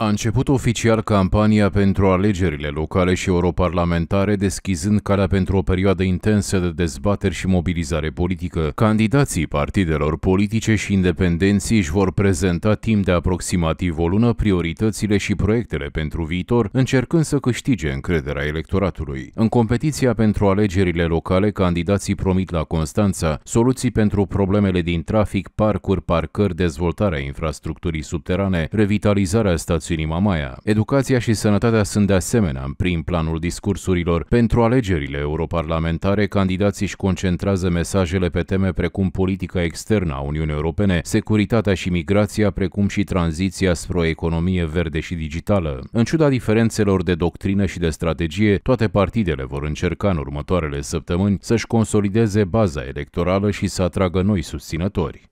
A început oficial campania pentru alegerile locale și europarlamentare, deschizând calea pentru o perioadă intensă de dezbateri și mobilizare politică. Candidații partidelor politice și independenții își vor prezenta timp de aproximativ o lună prioritățile și proiectele pentru viitor, încercând să câștige încrederea electoratului. În competiția pentru alegerile locale, candidații promit la Constanța soluții pentru problemele din trafic, parcuri, parcări, dezvoltarea infrastructurii subterane, revitalizarea stației susțin Mamaia. Educația și sănătatea sunt de asemenea în prim planul discursurilor. Pentru alegerile europarlamentare, candidații își concentrează mesajele pe teme precum politica externă a Uniunii Europene, securitatea și migrația, precum și tranziția spre o economie verde și digitală. În ciuda diferențelor de doctrină și de strategie, toate partidele vor încerca în următoarele săptămâni să-și consolideze baza electorală și să atragă noi susținători.